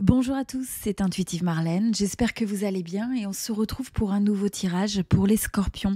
Bonjour à tous, c'est Intuitive Marlène. J'espère que vous allez bien et on se retrouve pour un nouveau tirage pour les scorpions.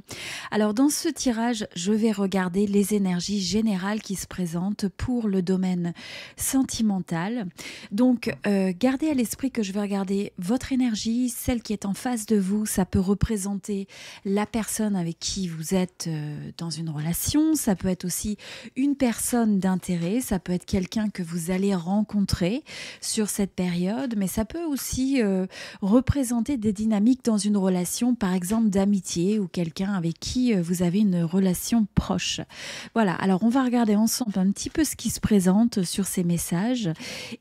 Alors dans ce tirage, je vais regarder les énergies générales qui se présentent pour le domaine sentimental. Donc euh, gardez à l'esprit que je vais regarder votre énergie, celle qui est en face de vous. Ça peut représenter la personne avec qui vous êtes euh, dans une relation, ça peut être aussi une personne d'intérêt, ça peut être quelqu'un que vous allez rencontrer sur cette période mais ça peut aussi euh, représenter des dynamiques dans une relation, par exemple d'amitié ou quelqu'un avec qui euh, vous avez une relation proche. Voilà, alors on va regarder ensemble un petit peu ce qui se présente sur ces messages.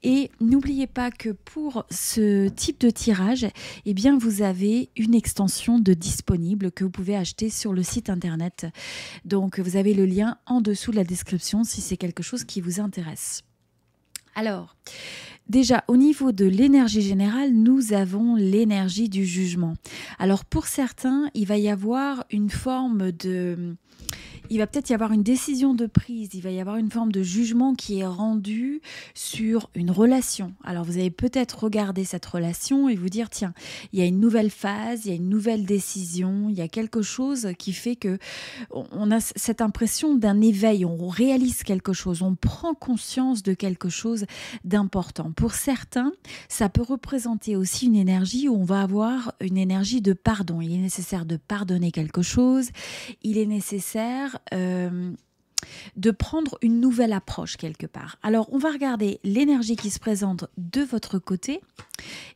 Et n'oubliez pas que pour ce type de tirage, eh bien, vous avez une extension de disponible que vous pouvez acheter sur le site internet. Donc, vous avez le lien en dessous de la description si c'est quelque chose qui vous intéresse. Alors, Déjà, au niveau de l'énergie générale, nous avons l'énergie du jugement. Alors pour certains, il va y avoir une forme de il va peut-être y avoir une décision de prise, il va y avoir une forme de jugement qui est rendue sur une relation. Alors vous avez peut-être regardé cette relation et vous dire, tiens, il y a une nouvelle phase, il y a une nouvelle décision, il y a quelque chose qui fait que on a cette impression d'un éveil, on réalise quelque chose, on prend conscience de quelque chose d'important. Pour certains, ça peut représenter aussi une énergie où on va avoir une énergie de pardon. Il est nécessaire de pardonner quelque chose, il est nécessaire euh, de prendre une nouvelle approche quelque part. Alors, on va regarder l'énergie qui se présente de votre côté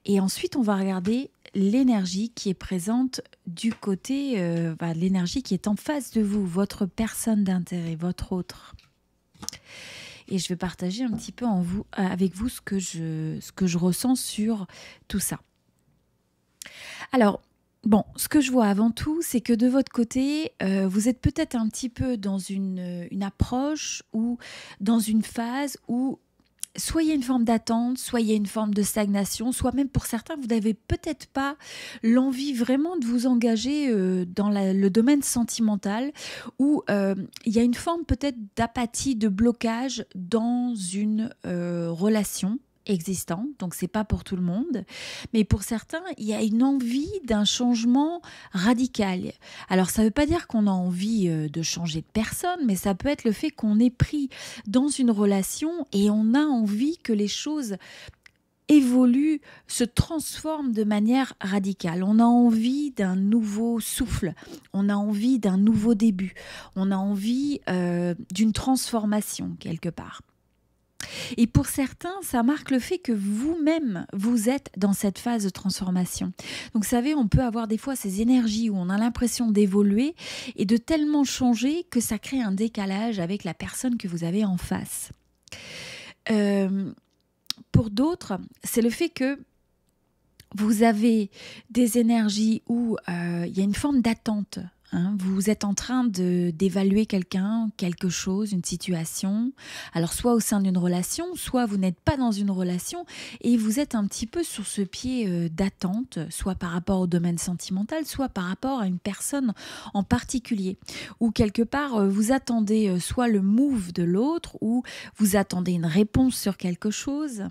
et ensuite on va regarder l'énergie qui est présente du côté, euh, bah, l'énergie qui est en face de vous, votre personne d'intérêt, votre autre. Et je vais partager un petit peu euh, avec vous ce que, je, ce que je ressens sur tout ça. Alors, Bon, ce que je vois avant tout, c'est que de votre côté, euh, vous êtes peut-être un petit peu dans une, euh, approche ou dans une phase où soit il y a une forme d'attente, soit il y a une forme de stagnation, soit même pour certains, vous n'avez peut-être pas l'envie vraiment de vous engager euh, dans le domaine sentimental, où il y a une forme peut-être d'apathie, de blocage dans une relation existant, donc c'est pas pour tout le monde, mais pour certains, il y a une envie d'un changement radical. Alors ça ne veut pas dire qu'on a envie euh, de changer de personne, mais ça peut être le fait qu'on est pris dans une relation et on a envie que les choses évoluent, se transforment de manière radicale. On a envie d'un nouveau souffle, on a envie d'un nouveau début, on a envie euh, d'une transformation quelque part. Et pour certains, ça marque le fait que vous-même, vous êtes dans cette phase de transformation. Donc, vous savez, on peut avoir des fois ces énergies où on a l'impression d'évoluer et de tellement changer que ça crée un décalage avec la personne que vous avez en face. Euh, pour d'autres, c'est le fait que vous avez des énergies où euh, il y a une forme d'attente Hein, vous êtes en train de d'évaluer quelqu'un, quelque chose, une situation. Alors soit au sein d'une relation, soit vous n'êtes pas dans une relation et vous êtes un petit peu sur ce pied euh, d'attente, soit par rapport au domaine sentimental, soit par rapport à une personne en particulier. Ou quelque part, euh, vous attendez euh, soit le move de l'autre, ou vous attendez une réponse sur quelque chose.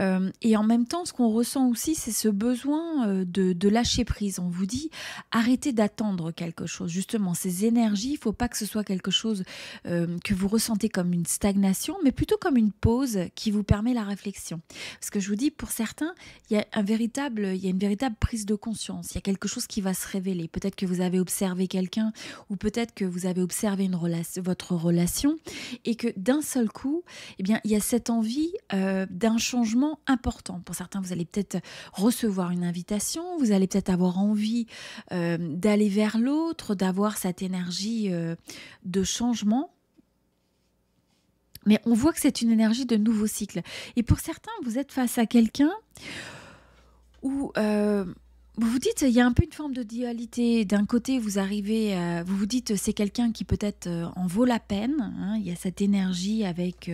Euh, et en même temps, ce qu'on ressent aussi, c'est ce besoin euh, de, lâcher prise. On vous dit, arrêtez d'attendre quelque chose. Justement, ces énergies, il ne faut pas que ce soit quelque chose euh, que vous ressentez comme une stagnation, mais plutôt comme une pause qui vous permet la réflexion. Parce que je vous dis, pour certains, il y a, un véritable, il y a une véritable prise de conscience. Il y a quelque chose qui va se révéler. Peut-être que vous avez observé quelqu'un ou peut-être que vous avez observé une votre relation et que d'un seul coup, eh bien, il y a cette envie d'un changement important. Pour certains, vous allez peut-être recevoir une invitation, vous allez peut-être avoir envie euh, d'aller vers l'autre, d'avoir cette énergie euh, de changement. Mais on voit que c'est une énergie de nouveau cycle. Et pour certains, vous êtes face à quelqu'un où euh, vous vous dites, il y a un peu une forme de dualité. D'un côté, vous arrivez, vous vous dites, c'est quelqu'un qui peut-être en vaut la peine. Hein. il y a cette énergie avec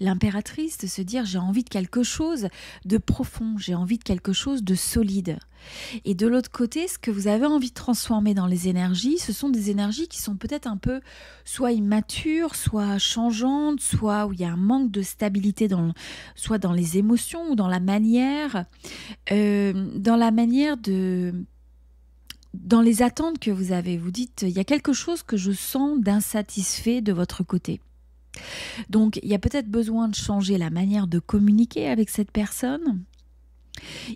l'impératrice de se dire j'ai envie de quelque chose de profond, j'ai envie de quelque chose de solide. Et de l'autre côté, ce que vous avez envie de transformer dans les énergies, ce sont des énergies qui sont peut-être un peu soit immatures, soit changeantes, soit où il y a un manque de stabilité, dans, soit dans les émotions ou dans la manière, euh, dans la manière de dans les attentes que vous avez, vous dites, il y a quelque chose que je sens d'insatisfait de votre côté. Donc il y a peut-être besoin de changer la manière de communiquer avec cette personne.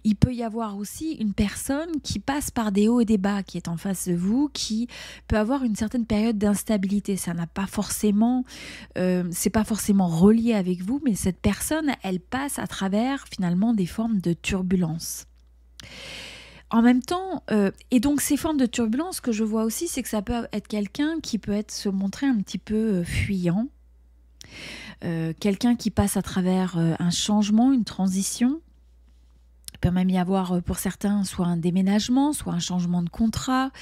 Il peut y avoir aussi une personne qui passe par des hauts et des bas, qui est en face de vous, qui peut avoir une certaine période d'instabilité. Ça n'a pas forcément, euh, c'est pas forcément relié avec vous, mais cette personne, elle passe à travers finalement des formes de turbulence. En même temps, euh, et donc ces formes de turbulence que je vois aussi, c'est que ça peut être quelqu'un qui peut être se montrer un petit peu euh, fuyant, euh, quelqu'un qui passe à travers euh, un changement, une transition, il peut même y avoir euh, pour certains soit un déménagement, soit un changement de contrat,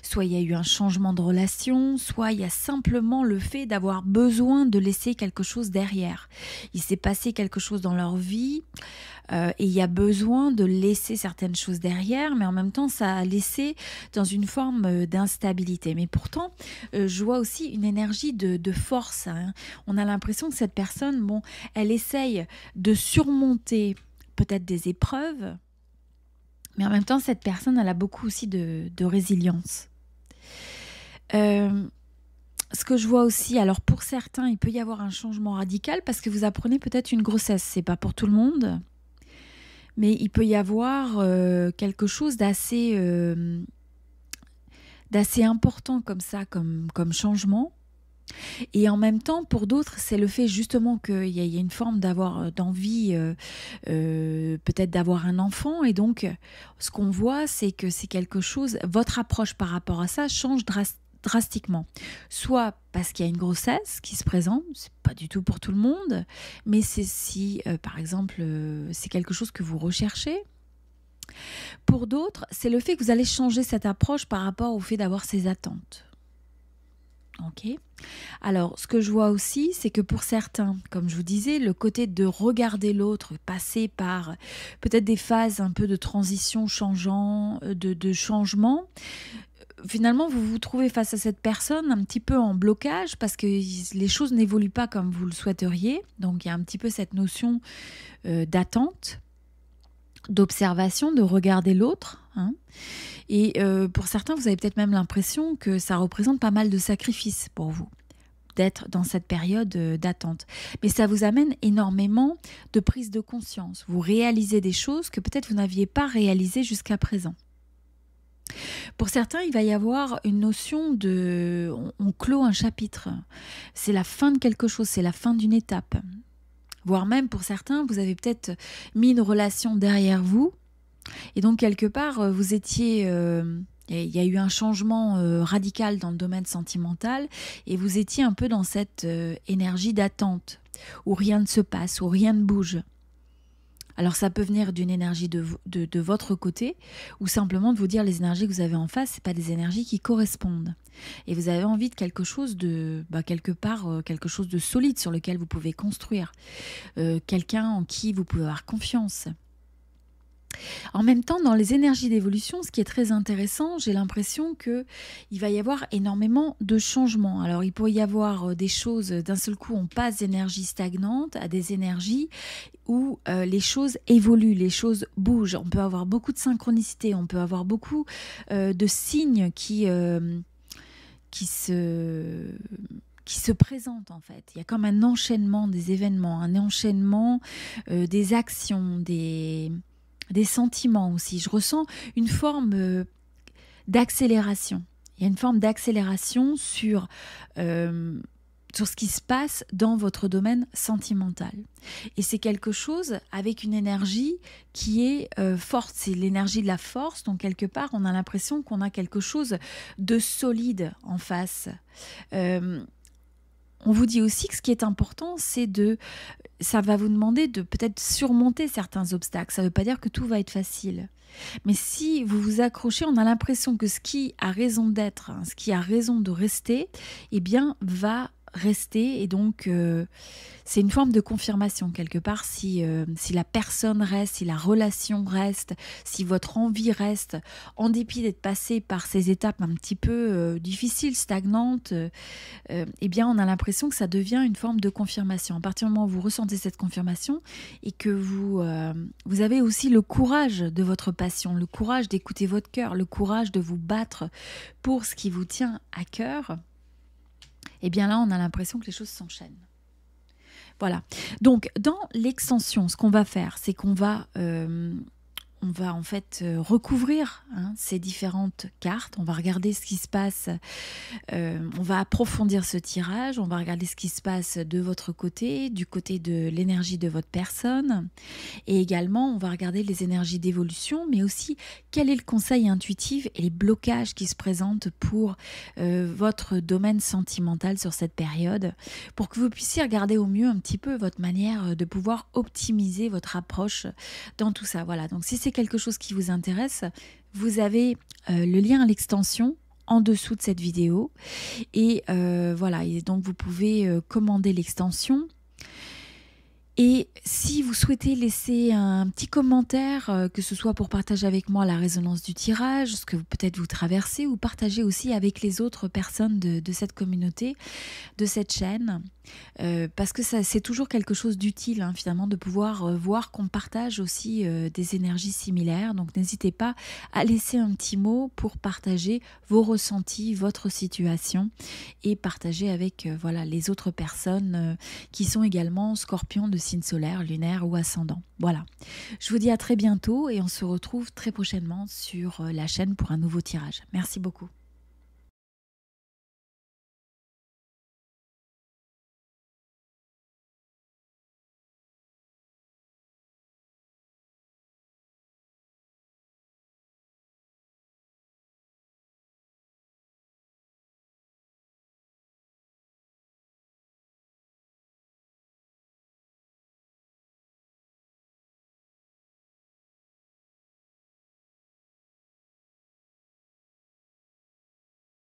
soit il y a eu un changement de relation, soit il y a simplement le fait d'avoir besoin de laisser quelque chose derrière. Il s'est passé quelque chose dans leur vie euh, et il y a besoin de laisser certaines choses derrière, mais en même temps ça a laissé dans une forme euh, d'instabilité. Mais pourtant, je vois aussi une énergie de, force. Hein. On a l'impression que cette personne, bon, elle essaye de surmonter peut-être des épreuves, mais en même temps, cette personne, elle a beaucoup aussi de, résilience. Euh, ce que je vois aussi, alors pour certains, il peut y avoir un changement radical parce que vous apprenez peut-être une grossesse. C'est pas pour tout le monde, mais il peut y avoir euh, quelque chose d'assez euh, d'assez important comme ça, comme, comme changement. Et en même temps, pour d'autres, c'est le fait justement qu'il y, a une forme d'avoir euh, d'envie, euh, euh, peut-être d'avoir un enfant. Et donc, ce qu'on voit, c'est que c'est quelque chose, votre approche par rapport à ça change drastiquement Soit parce qu'il y a une grossesse qui se présente, c'est pas du tout pour tout le monde, mais c'est si, par exemple, c'est quelque chose que vous recherchez. Pour d'autres, c'est le fait que vous allez changer cette approche par rapport au fait d'avoir ces attentes. Alors, ce que je vois aussi, c'est que pour certains, comme je vous disais, le côté de regarder l'autre passer par peut-être des phases un peu de transition changeant, euh, de, changement, euh, finalement, vous vous trouvez face à cette personne un petit peu en blocage parce que les choses n'évoluent pas comme vous le souhaiteriez. Donc, il y a un petit peu cette notion euh, d'attente, d'observation, de regarder l'autre. Hein. Et euh, pour certains, vous avez peut-être même l'impression que ça représente pas mal de sacrifices pour vous d'être dans cette période euh, d'attente. Mais ça vous amène énormément de prise de conscience. Vous réalisez des choses que peut-être vous n'aviez pas réalisées jusqu'à présent. Pour certains, il va y avoir une notion de... On clôt un chapitre. C'est la fin de quelque chose, c'est la fin d'une étape. Voire même pour certains, vous avez peut-être mis une relation derrière vous et donc, quelque part, euh, vous étiez... Euh, il y a eu un changement euh, radical dans le domaine sentimental et vous étiez un peu dans cette énergie d'attente où rien ne se passe, où rien ne bouge. Alors ça peut venir d'une énergie de, votre côté ou simplement de vous dire les énergies que vous avez en face, ce pas des énergies qui correspondent. Et vous avez envie de quelque chose de, bah, quelque part, quelque chose de solide sur lequel vous pouvez construire. Quelqu'un en qui vous pouvez avoir confiance. En même temps, dans les énergies d'évolution, ce qui est très intéressant, j'ai l'impression que il va y avoir énormément de changements. Alors, il peut y avoir euh, des choses d'un seul coup, on passe d'énergie stagnante à des énergies où euh, les choses évoluent, les choses bougent. On peut avoir beaucoup de synchronicité, on peut avoir beaucoup euh, de signes qui qui se qui se en fait. Il y a comme un enchaînement des événements, un enchaînement des actions, des, des sentiments aussi. Je ressens une forme euh, d'accélération. Il y a une forme d'accélération sur, euh, sur ce qui se passe dans votre domaine sentimental. Et c'est quelque chose avec une énergie qui est euh, forte. C'est l'énergie de la force. Donc, quelque part, on a l'impression qu'on a quelque chose de solide en face. On vous dit aussi que ce qui est important, c'est de... Ça va vous demander de peut-être surmonter certains obstacles. Ça ne veut pas dire que tout va être facile. Mais si vous vous accrochez, on a l'impression que ce qui a raison d'être, hein, ce qui a raison de rester, eh bien, va rester et donc euh, c'est une forme de confirmation quelque part euh, si, la personne reste, si la relation reste, si votre envie reste, en dépit d'être passé par ces étapes un petit peu euh, difficiles, stagnantes, eh bien on a l'impression que ça devient une forme de confirmation. À partir du moment où vous ressentez cette confirmation et que vous, vous avez aussi le courage de votre passion, le courage d'écouter votre cœur, le courage de vous battre pour ce qui vous tient à cœur, et eh bien là, on a l'impression que les choses s'enchaînent. Voilà. Donc, dans l'extension, ce qu'on va faire, c'est qu'on va euh, on va en fait euh, recouvrir hein, ces différentes cartes, on va regarder ce qui se passe, euh, on va approfondir ce tirage, on va regarder ce qui se passe de votre côté, du côté de l'énergie de votre personne, et également on va regarder les énergies d'évolution, mais aussi quel est le conseil intuitif et les blocages qui se présentent pour euh, votre domaine sentimental sur cette période, pour que vous puissiez regarder au mieux un petit peu votre manière de pouvoir optimiser votre approche dans tout ça. Voilà, donc si c'est quelque chose qui vous intéresse, vous avez euh, le lien à l'extension en dessous de cette vidéo. Et euh, voilà, et donc vous pouvez euh, commander l'extension et si vous souhaitez laisser un petit commentaire, euh, que ce soit pour partager avec moi la résonance du tirage, ce que peut-être vous traversez, ou partager aussi avec les autres personnes de, cette communauté, de cette chaîne, euh, parce que c'est toujours quelque chose d'utile hein, finalement de pouvoir euh, voir qu'on partage aussi des énergies similaires. Donc n'hésitez pas à laisser un petit mot pour partager vos ressentis, votre situation, et partager avec voilà les autres personnes qui sont également scorpions de solaire, lunaire ou ascendant. Voilà. Je vous dis à très bientôt et on se retrouve très prochainement sur euh, la chaîne pour un nouveau tirage. Merci beaucoup.